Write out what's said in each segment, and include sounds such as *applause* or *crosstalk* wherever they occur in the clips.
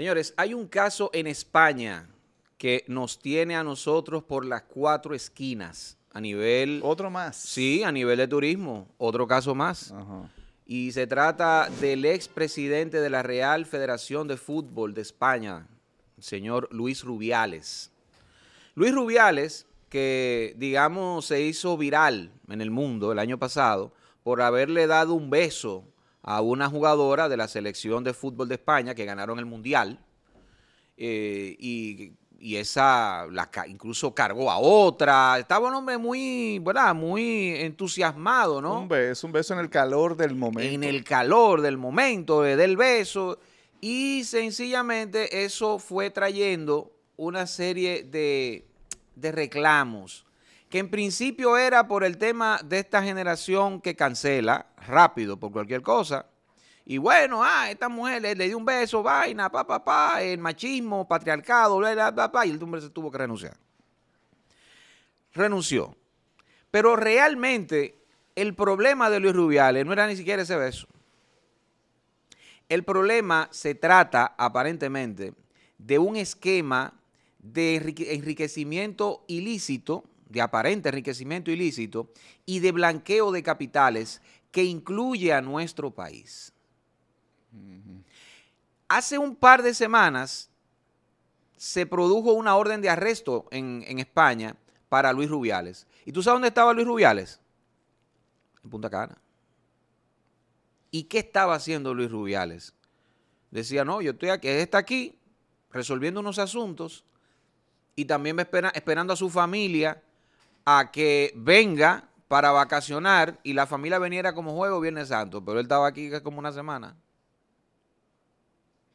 Señores, hay un caso en España que nos tiene a nosotros por las cuatro esquinas a nivel... Otro más. Sí, a nivel de turismo, otro caso más. Y se trata del expresidente de la Real Federación de Fútbol de España, el señor Luis Rubiales. Luis Rubiales, que digamos se hizo viral en el mundo el año pasado por haberle dado un beso a una jugadora de la selección de fútbol de España que ganaron el Mundial eh, y, esa la, incluso cargó a otra. Estaba un hombre muy, Muy entusiasmado, ¿no? Un beso, un beso en el calor del momento. En el calor del momento, eh, del beso. Y sencillamente eso fue trayendo una serie de, de reclamos que en principio era por el tema de esta generación que cancela, rápido por cualquier cosa. Y bueno, a ah, esta mujer le, dio un beso, vaina, pa, pa, pa, el machismo, patriarcado, bla, bla, y el hombre se tuvo que renunciar. Renunció. Pero realmente el problema de Luis Rubiales no era ni siquiera ese beso. El problema se trata aparentemente de un esquema de enriquecimiento ilícito, de aparente enriquecimiento ilícito y de blanqueo de capitales que incluye a nuestro país. Hace un par de semanas se produjo una orden de arresto en, España para Luis Rubiales. ¿Y tú sabes dónde estaba Luis Rubiales? En Punta Cana. ¿Y qué estaba haciendo Luis Rubiales? Decía, no, yo estoy aquí, está aquí resolviendo unos asuntos y también esperando a su familia a que venga para vacacionar y la familia veniera como juego Viernes Santo, pero él estaba aquí como una semana.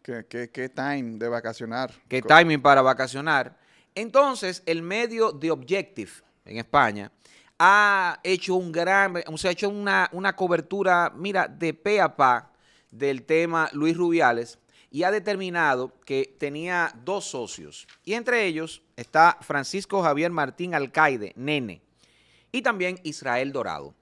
¿Qué, qué, qué time de vacacionar? ¿Qué timing para vacacionar? Entonces, el medio de Objective en España ha hecho un gran, ha hecho una, una cobertura, mira, de pe a pa del tema Luis Rubiales y ha determinado que tenía dos socios. Y entre ellos está Francisco Javier Martín Alcaide, nene, y también Israel Dorado.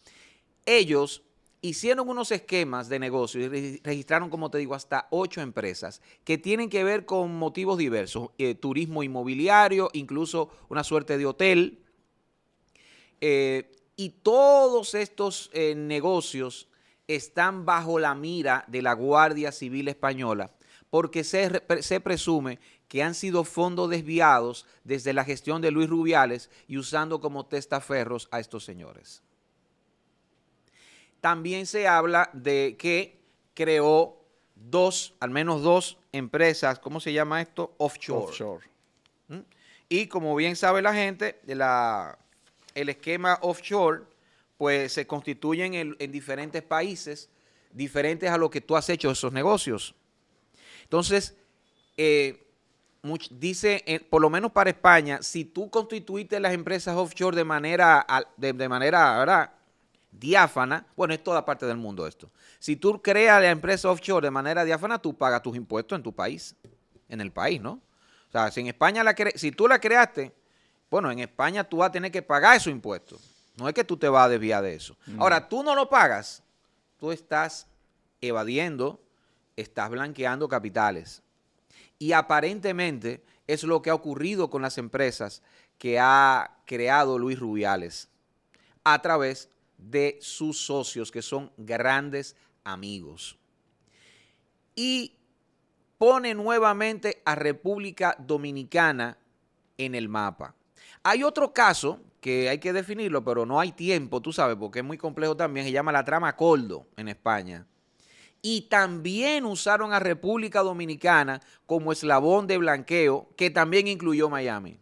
Ellos hicieron unos esquemas de negocio y registraron, como te digo, hasta ocho empresas que tienen que ver con motivos diversos, eh, turismo inmobiliario, incluso una suerte de hotel. Eh, y todos estos eh, negocios están bajo la mira de la Guardia Civil Española porque se, se presume que han sido fondos desviados desde la gestión de Luis Rubiales y usando como testaferros a estos señores. También se habla de que creó dos, al menos dos empresas, ¿cómo se llama esto? Offshore. Offshore. ¿Mm? Y como bien sabe la gente, el esquema offshore pues se constituyen en, diferentes países, diferentes a lo que tú has hecho esos negocios. Entonces, eh, dice, por lo menos para España, si tú constituiste las empresas offshore de manera, de, manera, ¿verdad? diáfana, bueno, es toda parte del mundo esto. Si tú creas la empresa offshore de manera diáfana, tú pagas tus impuestos en tu país, en el país, ¿no? O sea, si en España la si tú la creaste, bueno, en España tú vas a tener que pagar esos impuestos. No es que tú te vas a desviar de eso. Mm. Ahora, tú no lo pagas, tú estás evadiendo, estás blanqueando capitales. Y aparentemente es lo que ha ocurrido con las empresas que ha creado Luis Rubiales a través de sus socios que son grandes amigos. Y pone nuevamente a República Dominicana en el mapa. Hay otro caso que hay que definirlo, pero no hay tiempo, tú sabes, porque es muy complejo también, se llama la trama Coldo en España y también usaron a República Dominicana como eslabón de blanqueo, que también incluyó Miami.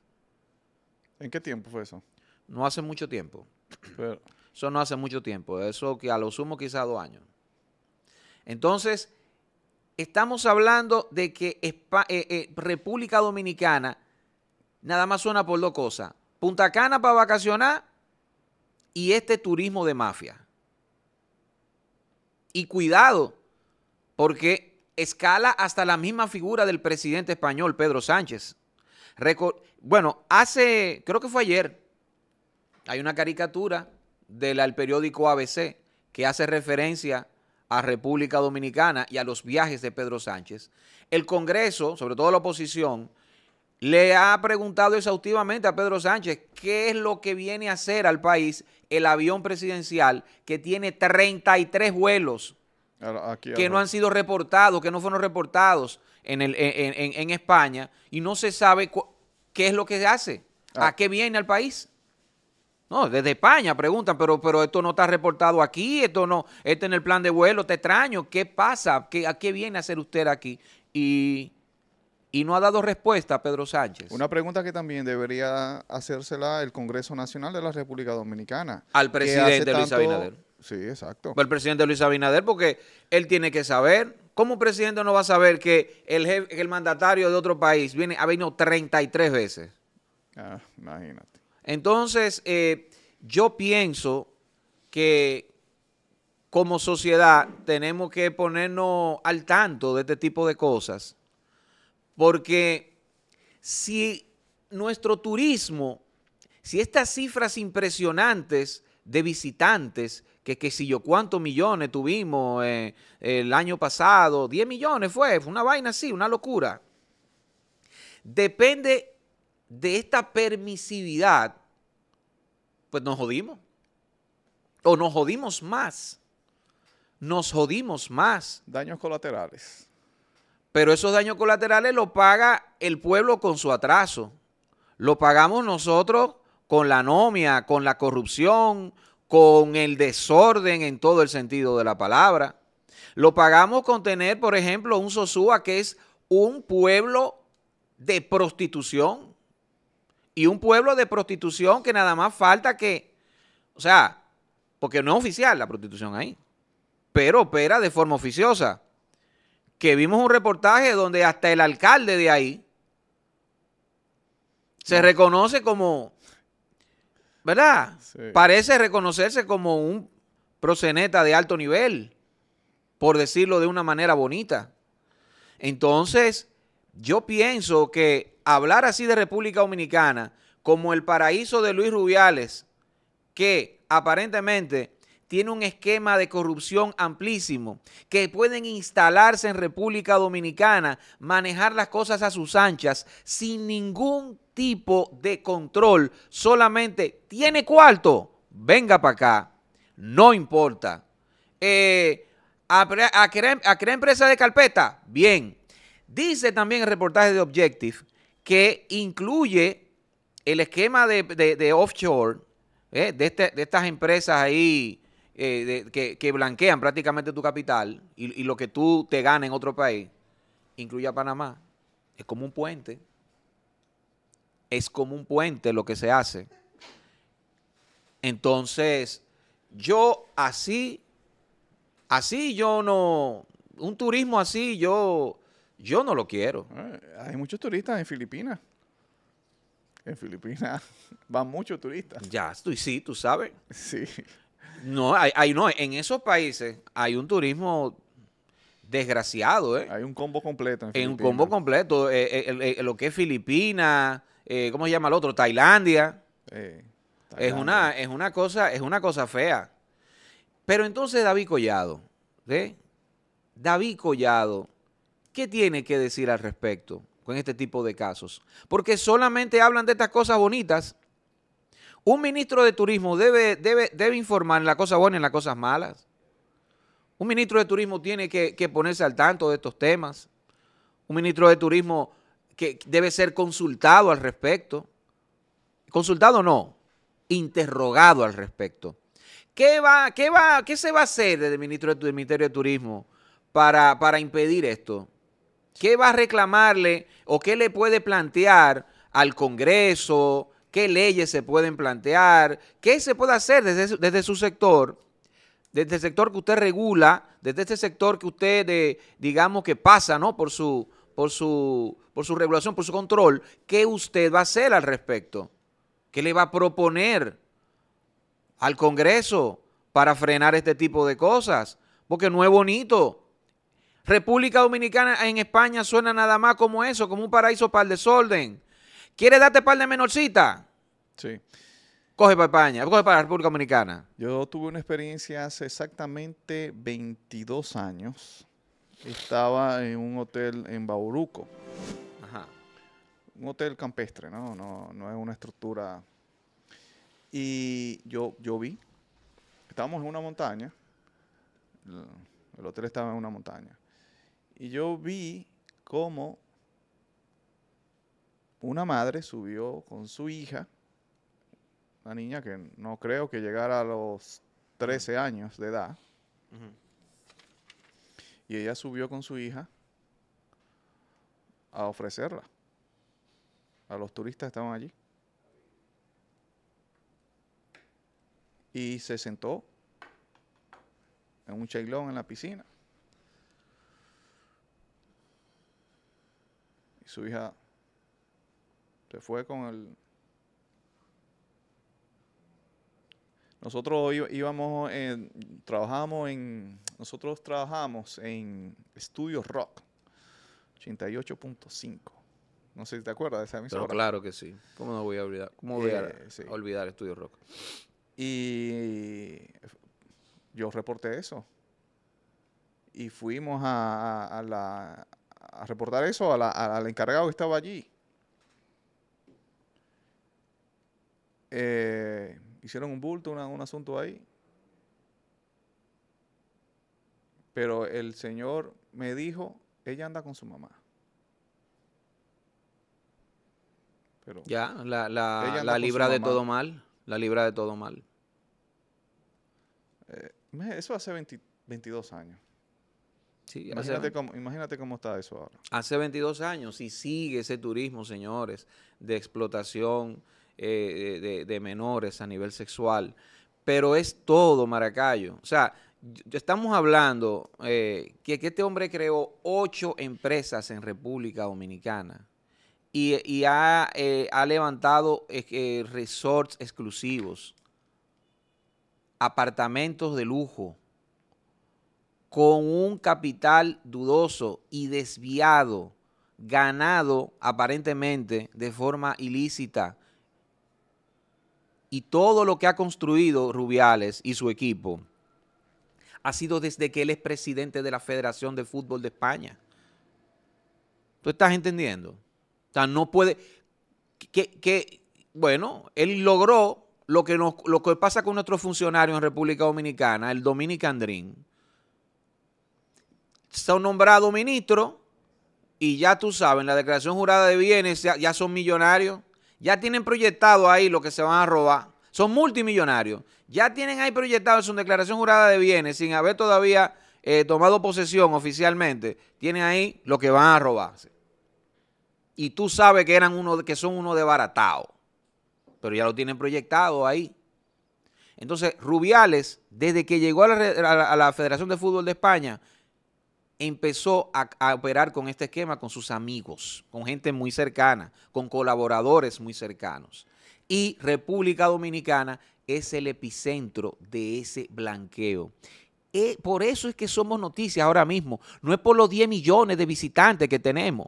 ¿En qué tiempo fue eso? No hace mucho tiempo. Eso no hace mucho tiempo, eso que a lo sumo quizá dos años. Entonces, estamos hablando de que eh, eh, República Dominicana nada más suena por dos cosas. Punta Cana para vacacionar y este turismo de mafia. Y cuidado, porque escala hasta la misma figura del presidente español, Pedro Sánchez. bueno, hace, creo que fue ayer, hay una caricatura del periódico ABC que hace referencia a República Dominicana y a los viajes de Pedro Sánchez. El Congreso, sobre todo la oposición, le ha preguntado exhaustivamente a Pedro Sánchez qué es lo que viene a hacer al país el avión presidencial que tiene 33 vuelos que no han sido reportados, que no fueron reportados en, España y no se sabe qué es lo que se hace, a ah. qué viene al país. No, desde España preguntan, pero, pero esto no está reportado aquí, esto no, este en el plan de vuelo, te extraño, ¿qué pasa? ¿A qué viene a hacer usted aquí? Y, y no ha dado respuesta Pedro Sánchez. Una pregunta que también debería hacérsela el Congreso Nacional de la República Dominicana. Al presidente Luis Abinader Sí, exacto. El presidente Luis Abinader, porque él tiene que saber. ¿Cómo presidente no va a saber que el, mandatario de otro país viene, ha venido 33 veces? Ah, imagínate. Entonces, eh, yo pienso que como sociedad tenemos que ponernos al tanto de este tipo de cosas, porque si nuestro turismo, si estas cifras impresionantes de visitantes que, que si yo cuántos millones tuvimos eh, el año pasado, 10 millones fue, fue una vaina así, una locura. Depende de esta permisividad, pues nos jodimos. O nos jodimos más. Nos jodimos más. Daños colaterales. Pero esos daños colaterales lo paga el pueblo con su atraso. Lo pagamos nosotros con la anomia, con la corrupción, con el desorden en todo el sentido de la palabra. Lo pagamos con tener, por ejemplo, un Sosúa que es un pueblo de prostitución. Y un pueblo de prostitución que nada más falta que, o sea, porque no es oficial la prostitución ahí, pero opera de forma oficiosa. Que vimos un reportaje donde hasta el alcalde de ahí se reconoce como ¿verdad? Parece reconocerse como un proceneta de alto nivel, por decirlo de una manera bonita. Entonces, yo pienso que hablar así de República Dominicana como el paraíso de Luis Rubiales, que aparentemente tiene un esquema de corrupción amplísimo, que pueden instalarse en República Dominicana, manejar las cosas a sus anchas, sin ningún tipo de control, solamente tiene cuarto, venga para acá, no importa. Eh, a, crear, em, empresa de carpeta, bien. Dice también el reportaje de Objective que incluye el esquema de, offshore, eh, este, de estas empresas ahí eh, que, blanquean prácticamente tu capital y, lo que tú te ganas en otro país, incluye a Panamá. Es como un puente. Es como un puente lo que se hace. Entonces, yo así, así yo no, un turismo así yo, yo no lo quiero. Eh, hay muchos turistas en Filipinas. En Filipinas *laughs* van muchos turistas. Ya, tú, sí, tú sabes. Sí. No, hay, no, en esos países hay un turismo desgraciado, ¿eh? Hay un combo completo. En, un combo completo. Eh, eh, eh, lo que es Filipinas, ¿cómo se llama el otro? Tailandia. Es, una, es, una cosa, es una cosa fea. Pero entonces David Collado, ¿sí? David Collado, ¿qué tiene que decir al respecto con este tipo de casos? Porque solamente hablan de estas cosas bonitas un ministro de turismo debe, debe, informar en las cosas buenas y en las cosas malas. Un ministro de turismo tiene que, ponerse al tanto de estos temas. Un ministro de turismo que debe ser consultado al respecto. Consultado no, interrogado al respecto. ¿Qué, va, va, se va a hacer desde el ministro del Ministerio de Turismo para, para impedir esto? ¿Qué va a reclamarle o qué le puede plantear al Congreso, qué leyes se pueden plantear, qué se puede hacer desde, desde su sector, desde el sector que usted regula, desde este sector que usted, digamos, que pasa ¿no? por, su, por, su, por su regulación, por su control, qué usted va a hacer al respecto, qué le va a proponer al Congreso para frenar este tipo de cosas, porque no es bonito. República Dominicana en España suena nada más como eso, como un paraíso para el desorden. ¿Quieres darte par de menorcita? Sí. Coge para España, coge para la República Dominicana. Yo tuve una experiencia hace exactamente 22 años. Estaba en un hotel en Bauruco. Ajá. Un hotel campestre, ¿no? No, es una estructura. Y yo, yo vi, estábamos en una montaña, el hotel estaba en una montaña, y yo vi cómo una madre subió con su hija, una niña que no creo que llegara a los 13 años de edad, y ella subió con su hija a ofrecerla. A los turistas que estaban allí. Y se sentó en un chailón en la piscina. Y su hija se fue con el... Nosotros íbamos, trabajábamos trabajamos en, nosotros trabajamos en Estudios Rock 88.5. No sé si te acuerdas de esa emisora. Pero claro que sí. ¿Cómo no voy a olvidar? ¿Cómo voy a, eh, olvidar Estudios Rock? Y yo reporté eso. Y fuimos a, reportar eso al encargado que estaba allí. Eh, hicieron un bulto, un asunto ahí. Pero el señor me dijo, ella anda con su mamá. Pero ya, la, libra de todo mal. La libra de todo mal. Eh, eso hace 22 años. imagínate, cómo, está eso ahora. Hace 22 años y sigue ese turismo, señores, de explotación, eh, de, menores a nivel sexual. Pero es todo, Maracayo. O sea, estamos hablando eh, que, este hombre creó ocho empresas en República Dominicana y, eh, ha, levantado resorts exclusivos, apartamentos de lujo, con un capital dudoso y desviado ganado aparentemente de forma ilícita y todo lo que ha construido Rubiales y su equipo ha sido desde que él es presidente de la Federación de Fútbol de España. ¿Tú estás entendiendo? O sea, no puede... Que, bueno, él logró lo que, lo que pasa con nuestros funcionarios en República Dominicana, el Dominican andrín Son nombrado ministro y ya tú sabes, la declaración jurada de bienes ya son millonarios ya tienen proyectado ahí lo que se van a robar, son multimillonarios, ya tienen ahí proyectado en su declaración jurada de bienes sin haber todavía eh, tomado posesión oficialmente, tienen ahí lo que van a robarse. Y tú sabes que, eran uno, que son uno de baratao, pero ya lo tienen proyectado ahí. Entonces, Rubiales, desde que llegó a la Federación de Fútbol de España, empezó a, operar con este esquema con sus amigos, con gente muy cercana, con colaboradores muy cercanos. Y República Dominicana es el epicentro de ese blanqueo. Y eh, por eso es que somos noticias ahora mismo. No es por los 10 millones de visitantes que tenemos.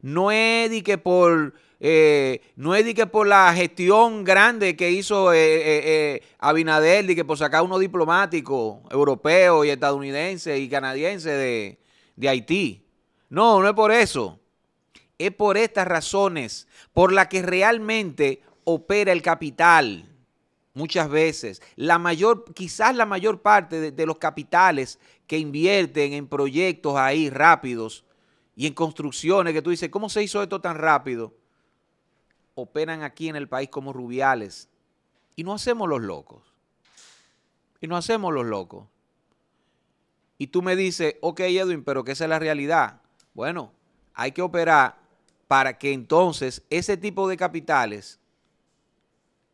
No es de que por eh, no es de que por la gestión grande que hizo eh, eh, eh de que por sacar unos diplomáticos europeos y estadounidenses y canadienses de, Haití. No, no es por eso. Es por estas razones por las que realmente opera el capital. Muchas veces, la mayor, quizás la mayor parte de los capitales que invierten en proyectos ahí rápidos y en construcciones que tú dices, ¿cómo se hizo esto tan rápido? operan aquí en el país como rubiales. Y no hacemos los locos. Y no hacemos los locos. Y tú me dices, ok Edwin, pero que esa es la realidad. Bueno, hay que operar para que entonces ese tipo de capitales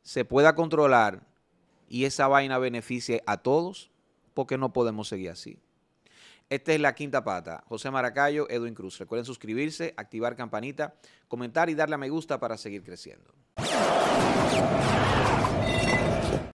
se pueda controlar y esa vaina beneficie a todos, porque no podemos seguir así. Esta es la quinta pata. José Maracayo, Edwin Cruz. Recuerden suscribirse, activar campanita, comentar y darle a me gusta para seguir creciendo.